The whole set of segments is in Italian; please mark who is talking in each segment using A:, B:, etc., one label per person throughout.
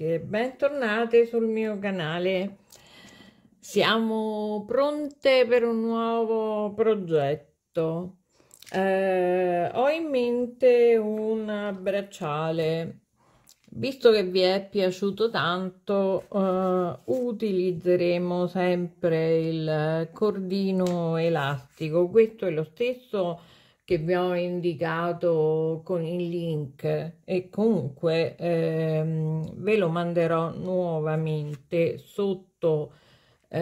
A: amiche, bentornate sul mio canale. Siamo pronte per un nuovo progetto. Eh, ho in mente un bracciale. Visto che vi è piaciuto tanto, eh, utilizzeremo sempre il cordino elastico. Questo è lo stesso che vi ho indicato con il link e comunque ehm, ve lo manderò nuovamente sotto eh,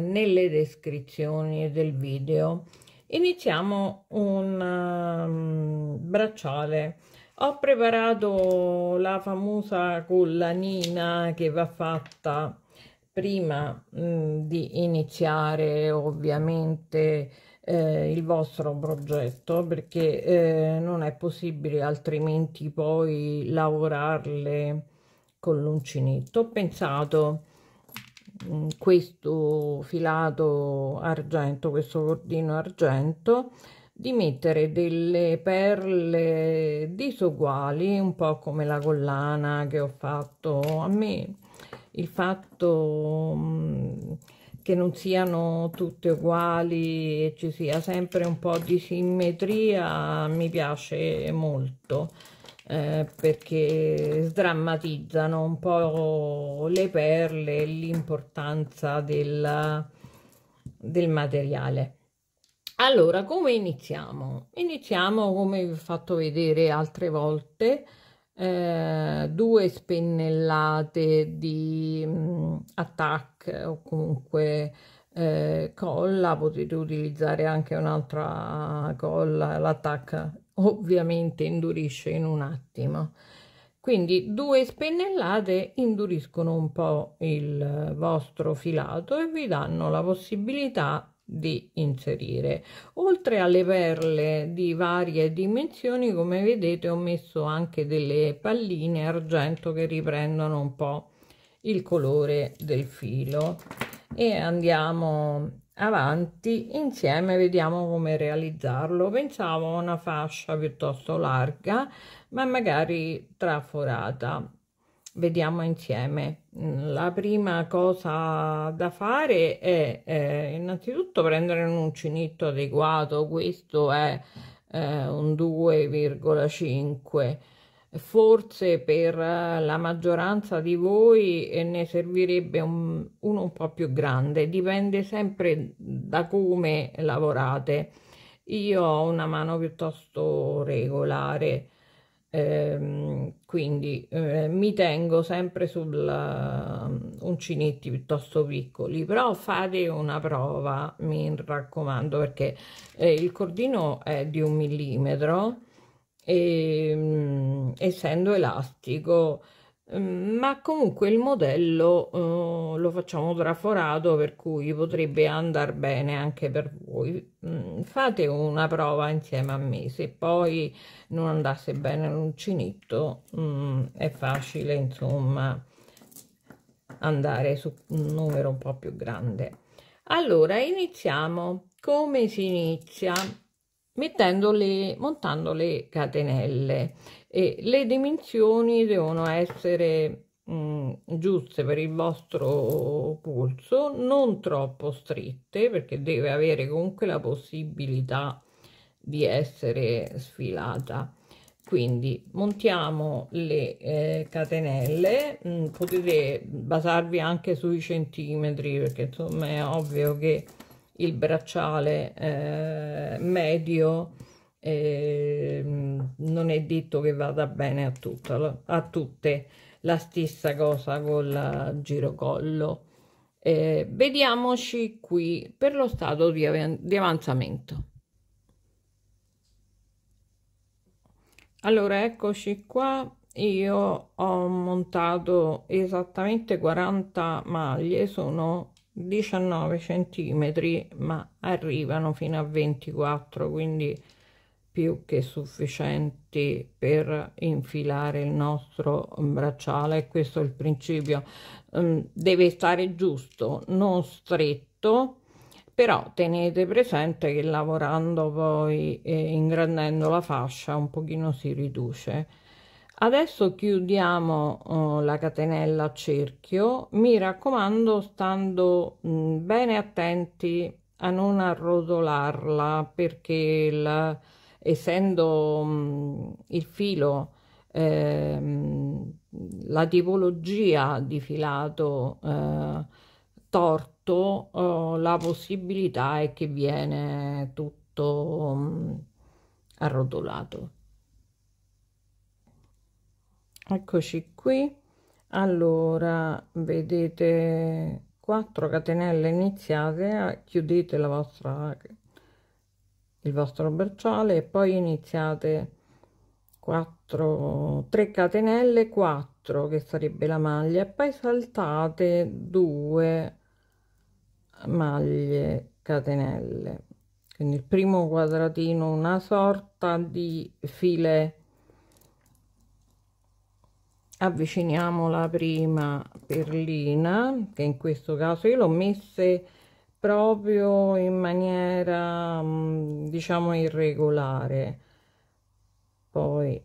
A: nelle descrizioni del video iniziamo un um, bracciale ho preparato la famosa collanina che va fatta prima mh, di iniziare ovviamente eh, il vostro progetto perché eh, non è possibile altrimenti poi lavorarle con l'uncinetto ho pensato mh, mm, questo filato argento questo cordino argento di mettere delle perle disuguali un po come la collana che ho fatto a me il fatto mh, mm, che non siano tutte uguali e ci sia sempre un po' di simmetria mi piace molto eh, perché sdrammatizzano un po' le perle e l'importanza del, del materiale allora come iniziamo iniziamo come vi ho fatto vedere altre volte eh, due spennellate di mh, mm, attack o comunque eh, colla potete utilizzare anche un'altra colla l'attacca ovviamente indurisce in un attimo quindi due spennellate induriscono un po' il vostro filato e vi danno la possibilità di inserire oltre alle perle di varie dimensioni come vedete ho messo anche delle palline argento che riprendono un po il colore del filo e andiamo avanti insieme vediamo come realizzarlo pensavo a una fascia piuttosto larga ma magari traforata vediamo insieme mm, la prima cosa da fare è eh, innanzitutto prendere un uncinetto adeguato questo è eh, un 2,5 forse per eh, la maggioranza di voi eh, ne servirebbe un, uno un po' più grande dipende sempre da come lavorate io ho una mano piuttosto regolare Ehm, quindi eh, mi tengo sempre sulla mm, uncinetti piuttosto piccoli però fate una prova mi raccomando perché eh, il cordino è di un millimetro e, mm, essendo elastico Ehm, ma comunque il modello eh, lo facciamo traforato per cui potrebbe andare bene anche per voi mm, fate una prova insieme a me se poi non andasse bene l'uncinetto mm, è facile insomma andare su un numero un po più grande allora iniziamo come si inizia mettendole montando le catenelle e le dimensioni devono essere mm, giuste per il vostro polso non troppo strette perché deve avere comunque la possibilità di essere sfilata quindi montiamo le eh, catenelle mh, mm, potete basarvi anche sui centimetri perché insomma è ovvio che il bracciale eh, medio eh, non è detto che vada bene a, tutto, a tutte la stessa cosa con il girocollo eh, vediamoci qui per lo stato di, av di avanzamento allora eccoci qua io ho montato esattamente 40 maglie sono 19 centimetri ma arrivano fino a 24 quindi più che sufficienti per infilare il nostro bracciale questo è il principio mm, deve stare giusto non stretto però tenete presente che lavorando poi e eh, ingrandendo la fascia un pochino si riduce adesso chiudiamo oh, la catenella a cerchio mi raccomando stando mh, mm, bene attenti a non arrotolarla perché il, essendo mh, mm, il filo eh, la tipologia di filato eh, torto eh, la possibilità è che viene tutto mh, mm, arrotolato eccoci qui allora vedete 4 catenelle iniziate ah, chiudete la vostra il vostro bracciale e poi iniziate 4 3 catenelle 4 che sarebbe la maglia e poi saltate 2 maglie catenelle quindi il primo quadratino una sorta di file avviciniamo la prima perlina che in questo caso io l'ho messe proprio in maniera mm, diciamo irregolare poi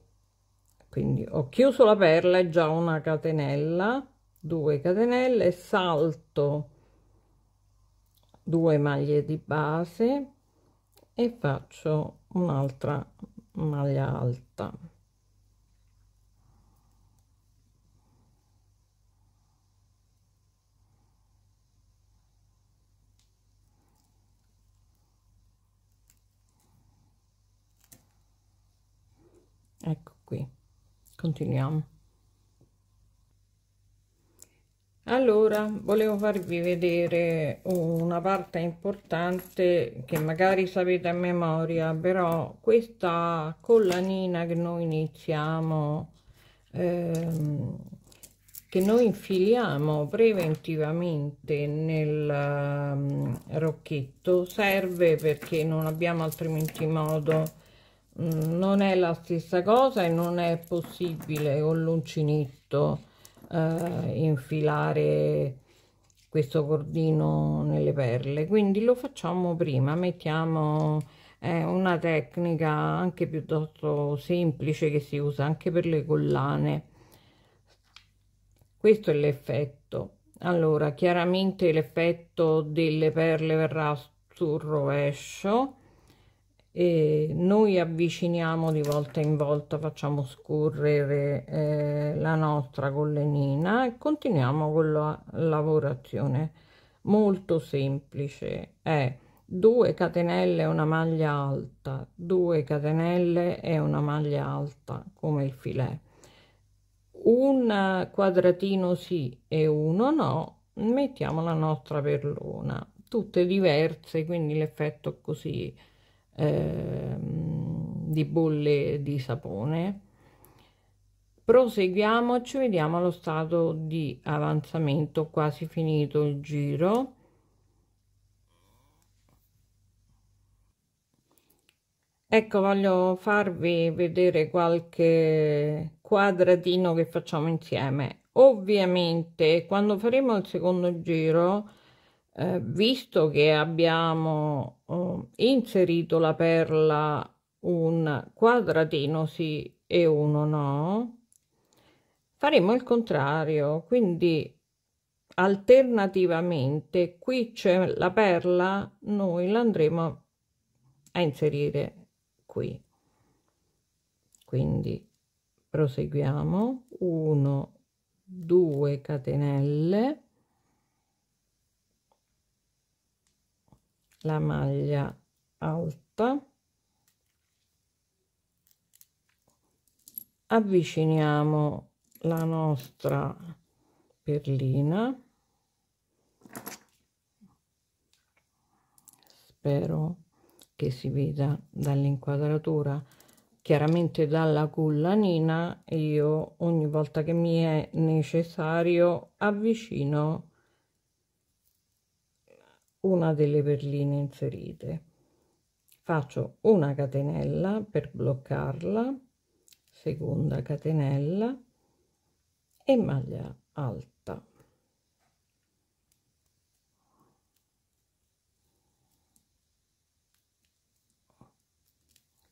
A: quindi ho chiuso la perla è già una catenella 2 catenelle salto 2 maglie di base e faccio un'altra maglia alta continuiamo allora volevo farvi vedere una parte importante che magari sapete a memoria però questa collanina che noi iniziamo ehm, che noi infiliamo preventivamente nel um, rocchetto serve perché non abbiamo altrimenti modo Mm, non è la stessa cosa e non è possibile con l'uncinetto eh, infilare questo cordino nelle perle quindi lo facciamo prima mettiamo eh, una tecnica anche piuttosto semplice che si usa anche per le collane questo è l'effetto allora chiaramente l'effetto delle perle verrà sul rovescio e noi avviciniamo di volta in volta facciamo scorrere eh, la nostra collenina e continuiamo con la lavorazione molto semplice è 2 catenelle una maglia alta 2 catenelle è una maglia alta come il filet un quadratino sì e uno no mettiamo la nostra perlona tutte diverse quindi l'effetto è così Ehm, di bolle di sapone proseguiamo ci vediamo allo stato di avanzamento quasi finito il giro ecco voglio farvi vedere qualche quadratino che facciamo insieme ovviamente quando faremo il secondo giro eh, visto che abbiamo oh, inserito la perla un quadratino sì e uno no faremo il contrario quindi alternativamente qui c'è la perla noi l'andremo a inserire qui quindi proseguiamo 1 2 catenelle la maglia alta avviciniamo la nostra perlina spero che si veda dall'inquadratura chiaramente dalla collanina io ogni volta che mi è necessario avvicino una delle perline inserite faccio una catenella per bloccarla seconda catenella e maglia alta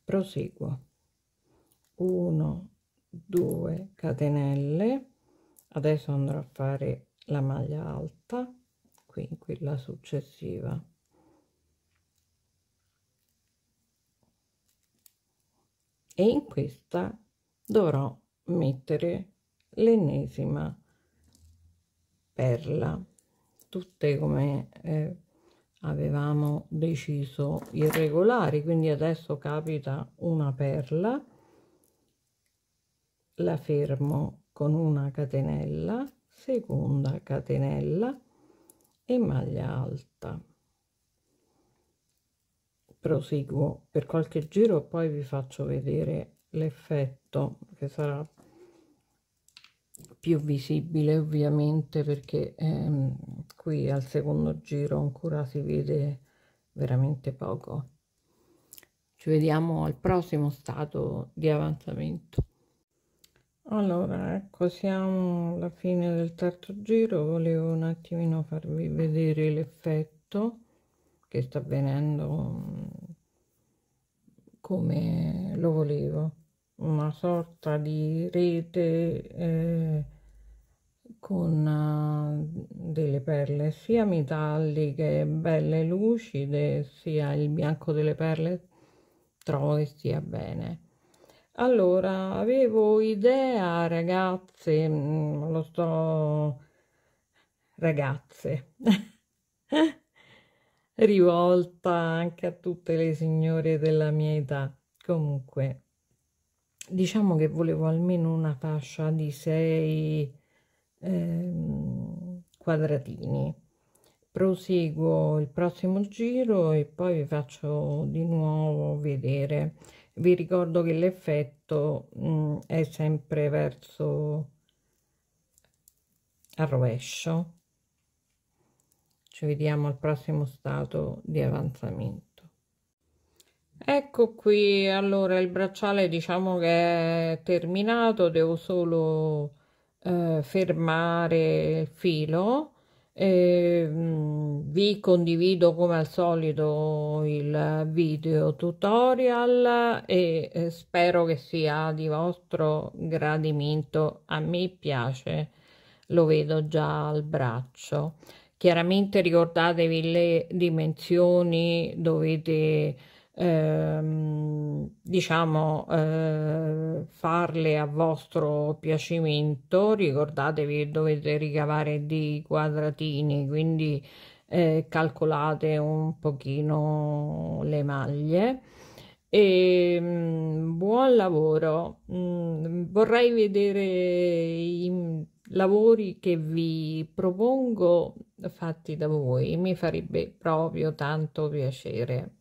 A: proseguo 1 2 catenelle adesso andrò a fare la maglia alta qui in quella successiva e in questa dovrò mettere l'ennesima perla tutte come eh, avevamo deciso irregolari quindi adesso capita una perla la fermo con una catenella seconda catenella e maglia alta proseguo per qualche giro poi vi faccio vedere l'effetto che sarà più visibile ovviamente perché ehm, qui al secondo giro ancora si vede veramente poco ci vediamo al prossimo stato di avanzamento allora ecco siamo alla fine del terzo giro volevo un attimino farvi vedere l'effetto che sta avvenendo mm, come lo volevo una sorta di rete eh, con eh, delle perle sia metalliche belle lucide sia il bianco delle perle trovo che stia bene allora avevo idea ragazze mm, lo sto ragazze rivolta anche a tutte le signore della mia età comunque diciamo che volevo almeno una fascia di sei eh, quadratini proseguo il prossimo giro e poi vi faccio di nuovo vedere vi ricordo che l'effetto mm, è sempre verso al rovescio ci vediamo al prossimo stato di avanzamento ecco qui allora il bracciale diciamo che è terminato devo solo eh, fermare il filo e, mm, vi condivido come al solito il video tutorial e eh, spero che sia di vostro gradimento a me piace lo vedo già al braccio chiaramente ricordatevi le dimensioni dovete ehm, diciamo eh, farle a vostro piacimento ricordatevi che dovete ricavare dei quadratini quindi eh, calcolate un pochino le maglie e ehm, mh, buon lavoro mh, mm, vorrei vedere i lavori che vi propongo fatti da voi mi farebbe proprio tanto piacere